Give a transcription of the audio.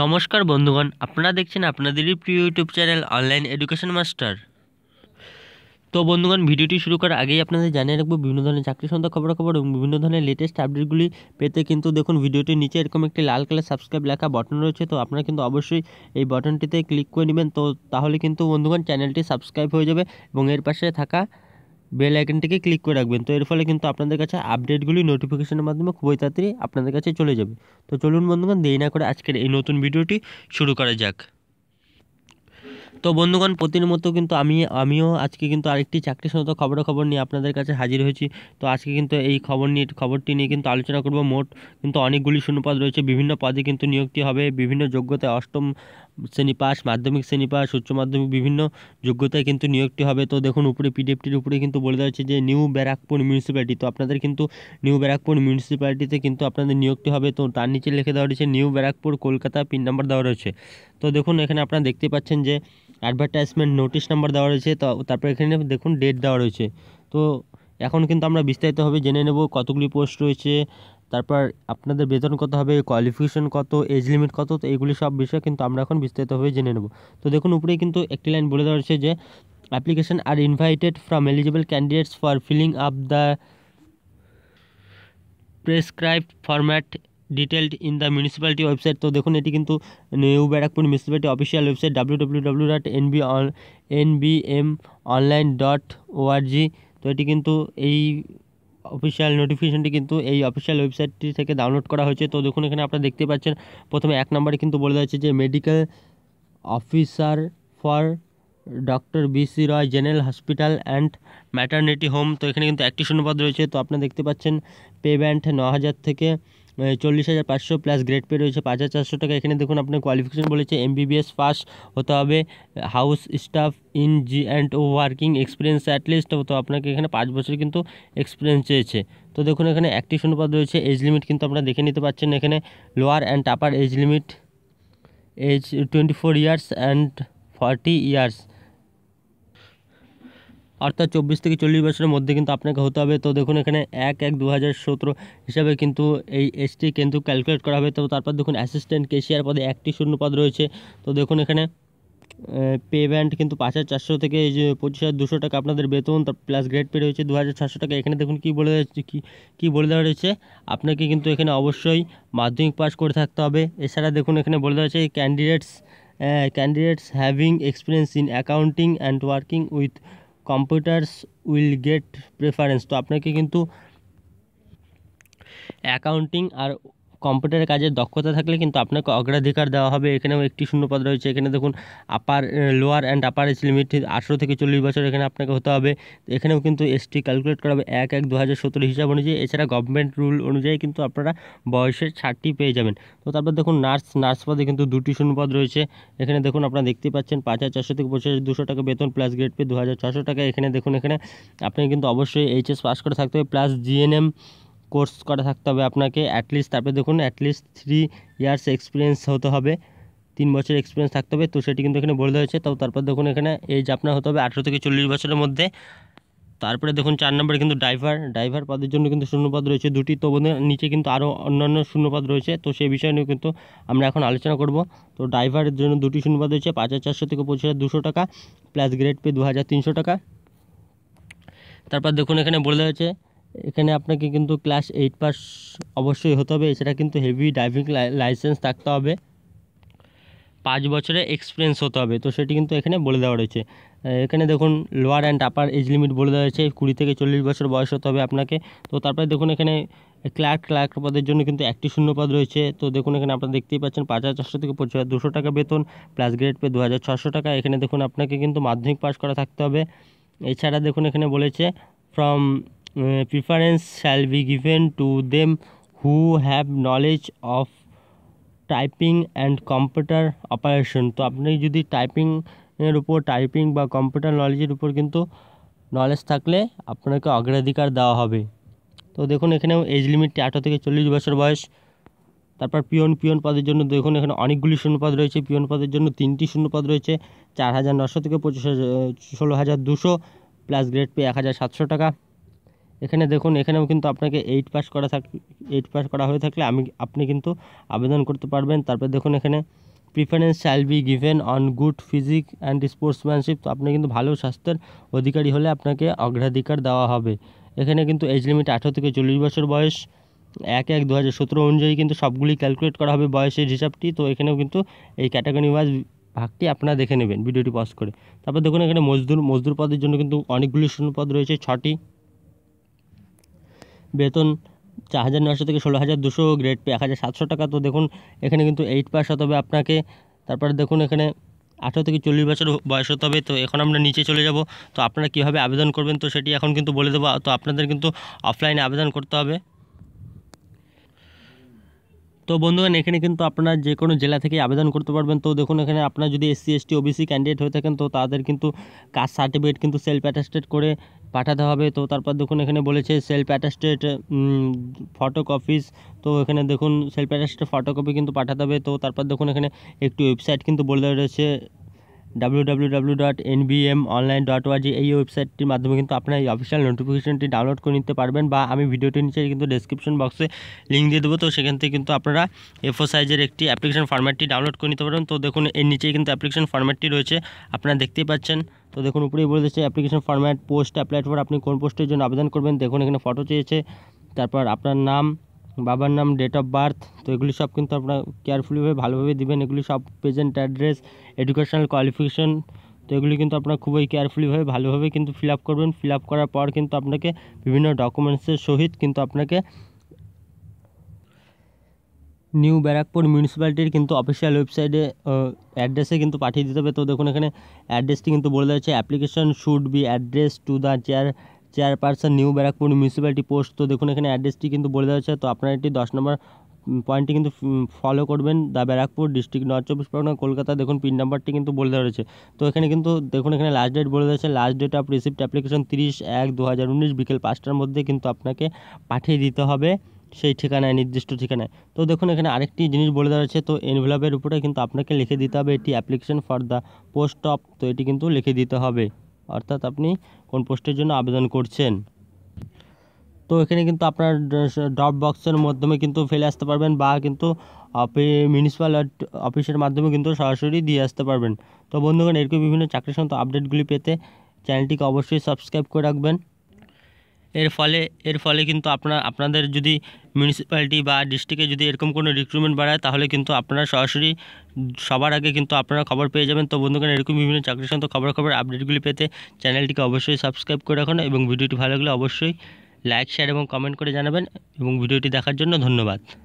নমস্কার বন্ধুগণ আপনারা দেখছেন আপনাদেরই প্রিয় YouTube channel online education master তো বন্ধুগণ ভিডিওটি শুরু করার আগেই আপনাদের জানিয়ে রাখবো বিভিন্ন ধরনের চাকরি সন্ধ্যা খবরাখবর এবং বিভিন্ন ধরনের লেটেস্ট আপডেটগুলি পেতে কিন্তু দেখুন ভিডিওটির নিচে এরকম একটি লাল কালার সাবস্ক্রাইব লেখা বটন রয়েছে তো আপনারা কিন্তু অবশ্যই এই বটনটিতে ক্লিক করে নেবেন তো তাহলে কিন্তু বন্ধুগণ চ্যানেলটি সাবস্ক্রাইব হয়ে যাবে এবং এর পাশে থাকা বেল আইকনটিকে ক্লিক করে রাখবেন তো এর ফলে কিন্তু আপনাদের কাছে আপডেটগুলি নোটিফিকেশনের মাধ্যমে খুবই তাড়াতাড়ি আপনাদের কাছে চলে যাবে তো চলুন বন্ধুগণ দেরি না করে আজকের এই নতুন ভিডিওটি শুরু করা যাক তো বন্ধুগণ প্রতিদিন মতো কিন্তু আমি আমিও আজকে কিন্তু আরেকটি চাকরি সনত খবর খবর নিয়ে আপনাদের কাছে হাজির হয়েছি তো আজকে কিন্তু এই খবর নিয়ে খবরটি নিয়ে কিন্তু আলোচনা করব মোট কিন্তু অনেকগুলি শূন্যপদ রয়েছে বিভিন্ন পদে কিন্তু নিয়োগটি হবে বিভিন্ন যোগ্যতায় অষ্টম শ্রেণী পাস মাধ্যমিক শ্রেণী পাস উচ্চ মাধ্যমিক বিভিন্ন যোগ্যতায় কিন্তু নিয়োগটি হবে তো দেখুন উপরে পিডিএফটির উপরে কিন্তু বলে দেওয়া হচ্ছে যে নিউ ব্যারাকপুর মিউনিসিপ্যালিটি তো আপনাদের কিন্তু নিউ ব্যারাকপুর মিউনিসিপ্যালিটিতে কিন্তু আপনাদের নিয়োগটি হবে তো তার নিচে লিখে দেওয়া রয়েছে new Barrackpore Kolkata pin number দেওয়া রয়েছে তো দেখুন এখানে আপনারা দেখতে পাচ্ছেন যে অ্যাডভার্টাইজমেন্ট নোটিশ নাম্বার দেওয়া রয়েছে তো তারপর এখানে দেখুন ডেট দেওয়া রয়েছে তো এখন কিন্তু আমরা বিস্তারিতভাবে জেনে নেব কতগুলি পোস্ট রয়েছে তারপর আপনাদের বেতন কত হবে কোয়ালিফিকেশন কত এজ লিমিট কত তো এইগুলি সব বিষয় কিন্তু আমরা এখন বিস্তারিতভাবে জেনে নেব তো দেখুন উপরেই কিন্তু একটি লাইন বলে দেওয়া হয়েছে যে application are invited from eligible candidates for filling up the prescribe format detailed in the municipality website তো দেখুন এটি কিন্তু new Barrackpore municipality official website W W W dot B on M online dot ORG তো এটি কিন্তু এই official নোটিফিকেশনটি কিন্তু এই অফিসিয়াল ওয়েবসাইটটি থেকে ডাউনলোড করা হয়েছে তো দেখুন এখানে আপনারা দেখতে পাচ্ছেন প্রথমে এক নম্বরে কিন্তু বলে দেওয়া যে medical officer for doctor BC Roy general hospital and maternity home তো এখানে কিন্তু একটি শূন্যপদ রয়েছে তো আপনারা দেখতে পাচ্ছেন পে ব্যান্ড ন হাজার থেকে মানে চল্লিশ হাজার পাঁচশো প্লাস গ্রেড পে রয়েছে পাঁচ হাজার চারশো টাকা এখানে দেখুন আপনার কোয়ালিফিকেশন বলেছে এম বিবিএস পাস হতে হবে house staff in G and working experience at least তো আপনাকে এখানে পাঁচ বছর কিন্তু এক্সপিরিয়েন্স চেয়েছে তো দেখুন এখানে একটি শূন্যপদ রয়েছে এজ লিমিট কিন্তু আপনারা দেখে নিতে পারছেন এখানে lower and upper age limit age twenty four years and forty years অর্থাৎ চব্বিশ থেকে চল্লিশ বছরের মধ্যে কিন্তু আপনাকে হতে হবে তো দেখুন এখানে এক এক দু হাজার সতেরো হিসাবে কিন্তু এই এসটি কিন্তু ক্যালকুলেট করা হবে তো তারপর দেখুন অ্যাসিস্ট্যান্ট কেশিয়ার পদে একটি শূন্য পদ রয়েছে তো দেখুন এখানে পে ব্যান্ড কিন্তু পাঁচ হাজার চারশো থেকে যে পঁচিশ হাজার দুশো টাকা আপনাদের বেতন তার প্লাস গ্রেড পে রয়েছে দু হাজার ছাড়শো টাকা এখানে দেখুন কী বলে কী কী বলে দেওয়া রয়েছে আপনাকে কিন্তু এখানে অবশ্যই মাধ্যমিক পাস করে থাকতে হবে এছাড়া দেখুন এখানে বলে দেওয়া হয়েছে candidates candidates having experience in accounting and working with computers will get preference तो अपना के क्यों अकाउंटिंग और কম্পিউটারের কাজের দক্ষতা থাকলে কিন্তু আপনাকে অগ্রাধিকার দেওয়া হবে এখানেও একটি শূন্যপদ রয়েছে এখানে দেখুন upper lower and upper age limit আঠেরো থেকে চল্লিশ বছর এখানে আপনাকে হতে হবে এখানেও কিন্তু এসটি ক্যালকুলেট করা হবে এক এক দু হাজার হিসাব অনুযায়ী এছাড়া গভর্নমেন্ট রুল অনুযায়ী কিন্তু আপনারা বয়সের ছাড়টি পেয়ে যাবেন তো তারপর দেখুন নার্স নার্স পদে কিন্তু দুটি শূন্যপদ রয়েছে এখানে দেখুন আপনারা দেখতে পাচ্ছেন পাঁচ হাজার চারশো থেকে পঁচিশ হাজার দুশো টাকা বেতন প্লাস গ্রেড পে দু হাজার ছশো টাকা এখানে দেখুন এখানে আপনি কিন্তু অবশ্যই এইচএস পাস করে থাকতে হবে প্লাস জিএনএম কোর্স করা থাকতে হবে আপনাকে অ্যাটলিস্ট তারপরে দেখুন অ্যাটলিস্ট থ্রি ইয়ার্স এক্সপিরিয়েন্স হতে হবে তিন বছর এক্সপিরিয়েন্স থাকতে হবে তো সেটি কিন্তু এখানে বলে দেওয়া হয়েছে তো তারপর দেখুন এখানে এজ আপনার হতে হবে আঠেরো থেকে চল্লিশ বছরের মধ্যে তারপরে দেখুন চার নম্বরে কিন্তু ড্রাইভার ড্রাইভার পদের জন্য কিন্তু শূন্যপদ রয়েছে দুটি তো নিচে কিন্তু আরও অন্যান্য শূন্যপদ রয়েছে তো সেই বিষয় নিয়ে কিন্তু আমরা এখন আলোচনা করব তো ড্রাইভারের জন্য দুটি শূন্যপদ রয়েছে পাঁচ হাজার চারশো থেকে পঁচিশ হাজার দুশো টাকা প্লাস গ্রেড পে দু হাজার তিনশো টাকা তারপর দেখুন এখানে বলে দেওয়া হয়েছে এখানে আপনাকে কিন্তু ক্লাস এইট পাস অবশ্যই হতে হবে এছাড়া কিন্তু হেভি ড্রাইভিং লাইসেন্স থাকতে হবে পাঁচ বছরে এক্সপিরিয়েন্স হতে হবে তো সেটি কিন্তু এখানে বলে দেওয়া রয়েছে এখানে দেখুন lower and upper age limit বলে দেওয়া হয়েছে কুড়ি থেকে চল্লিশ বছর বয়স হতে হবে আপনাকে তো তারপরে দেখুন এখানে ক্লার্ক ক্লার্ক পদের জন্য কিন্তু একটি শূন্য পদ রয়েছে তো দেখুন এখানে আপনারা দেখতেই পাচ্ছেন পাঁচ হাজার চারশো থেকে পঁচিশ হাজার দুশো টাকা বেতন প্লাস গ্রেড পে দু হাজার ছশো টাকা এখানে দেখুন আপনাকে কিন্তু মাধ্যমিক পাস করা থাকতে হবে এছাড়া দেখুন এখানে বলেছে from Uh, preference shall be given to them who have knowledge of typing and computer operation তো আপনি যদি টাইপিংয়ের উপর টাইপিং বা কম্পিউটার নলেজের উপর কিন্তু নলেজ থাকলে আপনাকে অগ্রাধিকার দেওয়া হবে তো দেখুন এখানেও এজ লিমিটটি আঠেরো থেকে চল্লিশ বছর বয়স তারপর পিয়ন পিয়ন পদের জন্য দেখুন এখানে অনেকগুলি শূন্যপদ রয়েছে পিয়ন পদের জন্য তিনটি শূন্যপদ রয়েছে চার হাজার নশো থেকে পঁচিশ হাজার ষোলো হাজার দুশো প্লাস গ্রেড পে এক হাজার সাতশো টাকা এখানে দেখুন এখানেও কিন্তু আপনাকে এইট পাস করা থাক এইট পাস করা হয়ে থাকলে আমি আপনি কিন্তু আবেদন করতে পারবেন তারপর দেখুন এখানে preference shall be given on good physique and sportsmanship তো আপনি কিন্তু ভালো স্বাস্থ্যের অধিকারী হলে আপনাকে অগ্রাধিকার দেওয়া হবে এখানে কিন্তু এজ লিমিট আঠেরো থেকে চল্লিশ বছর বয়স এক এক দু হাজার সতেরো অনুযায়ী কিন্তু সবগুলি ক্যালকুলেট করা হবে বয়সের হিসাবটি তো এখানেও কিন্তু এই ক্যাটাগরি ওয়াইজ ভাগটি আপনারা দেখে নেবেন ভিডিওটি পজ করে তারপর দেখুন এখানে মজদুর মজদুর পদের জন্য কিন্তু অনেকগুলি শূন্যপদ রয়েছে ছটি বেতন চার হাজার নশো থেকে ষোলো হাজার দুশো গ্রেড পে এক হাজার সাতশো টাকা তো দেখুন এখানে কিন্তু এইট পাস হতে হবে আপনাকে তারপরে দেখুন এখানে আঠেরো থেকে চল্লিশ বছর বয়স হতে হবে তো এখন আমরা নিচে চলে যাব তো আপনারা কীভাবে আবেদন করবেন তো সেটি এখন কিন্তু বলে দেবো তো আপনাদের কিন্তু অফলাইনে আবেদন করতে হবে তো বন্ধুগণ এখানে কিন্তু আপনারা যে কোনো জেলা থেকে আবেদন করতে পারবেন তো দেখুন এখানে আপনার যদি এসসি এসটি ওবিসি ক্যান্ডিডেট হয়ে থাকেন তো তাদের কিন্তু কাস্ট সার্টিফিকেট কিন্তু সেলফ অ্যাটাস্টেড করে পাঠাতে হবে তো তারপর দেখুন এখানে বলেছে সেলফ অ্যাটাস্টেড ফটোকপিস তো এখানে দেখুন সেলফ অ্যাটাস্টেড ফটোকপি কিন্তু পাঠাতে হবে তো তারপর দেখুন এখানে একটি ওয়েবসাইট কিন্তু বলে রয়েছে www.nbmonline.org ডট অনলাইন ডট এই ওয়েবসাইটটির মাধ্যমে কিন্তু আপনার এই অফিসিয়াল নোটিফিকেশনটি ডাউনলোড করে নিতে পারবেন বা আমি ভিডিওটির নিচে কিন্তু ডেসক্রিপশন বক্সে লিঙ্ক দিয়ে দেবো তো সেখান থেকে কিন্তু আপনারা এফও সাইজের একটি অ্যাপ্লিকেশন ফর্ম্যাটটি ডাউনলোড করে নিতে পারবেন তো দেখুন এর নিচেই কিন্তু অ্যাপ্লিকেশন ফর্ম্যাটটি রয়েছে আপনারা দেখতেই পাচ্ছেন তো দেখুন উপরেই বলে দিচ্ছে application format post applied for আপনি কোন পোস্টের জন্য আবেদন করবেন দেখুন এখানে ফটো চেয়েছে তারপর আপনার নাম বাবার নাম ডেট অফ বার্থ তো এগুলি সব কিন্তু আপনারা কেয়ারফুলিভাবে ভালোভাবে দিবেন এগুলি সব প্রেজেন্ট অ্যাড্রেস এডুকেশনাল কোয়ালিফিকেশন তো এগুলি কিন্তু আপনারা খুবই কেয়ারফুলিভাবে ভালোভাবে কিন্তু ফিল আপ করবেন ফিল আপ করার পর কিন্তু আপনাকে বিভিন্ন ডকুমেন্টসের সহিত কিন্তু আপনাকে নিউ ব্যারাকপুর মিউনিসিপ্যালিটির কিন্তু অফিসিয়াল ওয়েবসাইটে অ্যাড্রেসে কিন্তু পাঠিয়ে দিতে হবে তো দেখুন এখানে অ্যাড্রেসটি কিন্তু বলে দেওয়া হচ্ছে application should be address to the chair chairperson new Barrackpore municipality post তো দেখুন এখানে অ্যাড্রেসটি কিন্তু বলে দেওয়া হচ্ছে তো আপনারা এটি দশ নম্বর পয়েন্টটি কিন্তু ফলো করবেন দা ব্যারাকপুর ডিস্ট্রিক্ট নর্থ চব্বিশ পরগনা কলকাতা দেখুন পিন নাম্বারটি কিন্তু বলে দেওয়া রয়েছে তো এখানে কিন্তু দেখুন এখানে লাস্ট ডেট বলে দেওয়া last date of receipt application তিরিশ এক দু হাজার উনিশ বিকেল পাঁচটার মধ্যে কিন্তু আপনাকে পাঠিয়ে দিতে হবে সেই ঠিকানায় নির্দিষ্ট ঠিকানায় তো দেখুন এখানে আরেকটি জিনিস বলে দেওয়া আছে তো এনভেলপের উপরে কিন্তু আপনাকে লিখে দিতে হবে এটি application for the post of তো এটি কিন্তু লিখে দিতে হবে অর্থাৎ আপনি কোন পোস্টের জন্য আবেদন করছেন তো এখানে কিন্তু আপনার ড্রপ বক্সের মাধ্যমে কিন্তু ফেলে আসতে পারবেন বা কিন্তু মিউনিসিপ্যাল অফিসের মাধ্যমে কিন্তু সরাসরি দিয়ে আসতে পারবেন তো বন্ধুগণ এরকম বিভিন্ন চাকরি সংক্রান্ত আপডেটগুলি পেতে চ্যানেলটিকে অবশ্যই সাবস্ক্রাইব করে রাখবেন এর ফলে এর ফলে কিন্তু আপনার আপনাদের যদি মিউনিসিপ্যালিটি বা ডিস্ট্রিক্টে যদি এরকম কোনো রিক্রুটমেন্ট বাড়ায় তাহলে কিন্তু আপনারা সরাসরি সবার আগে কিন্তু আপনারা খবর পেয়ে যাবেন তো বন্ধুগণ এরকম বিভিন্ন চাকরি সংক্রান্ত খবর খবর আপডেটগুলি পেতে চ্যানেলটিকে অবশ্যই সাবস্ক্রাইব করে রাখুন এবং ভিডিওটি ভালো লাগলে অবশ্যই লাইক শেয়ার এবং কমেন্ট করে জানাবেন এবং ভিডিওটি দেখার জন্য ধন্যবাদ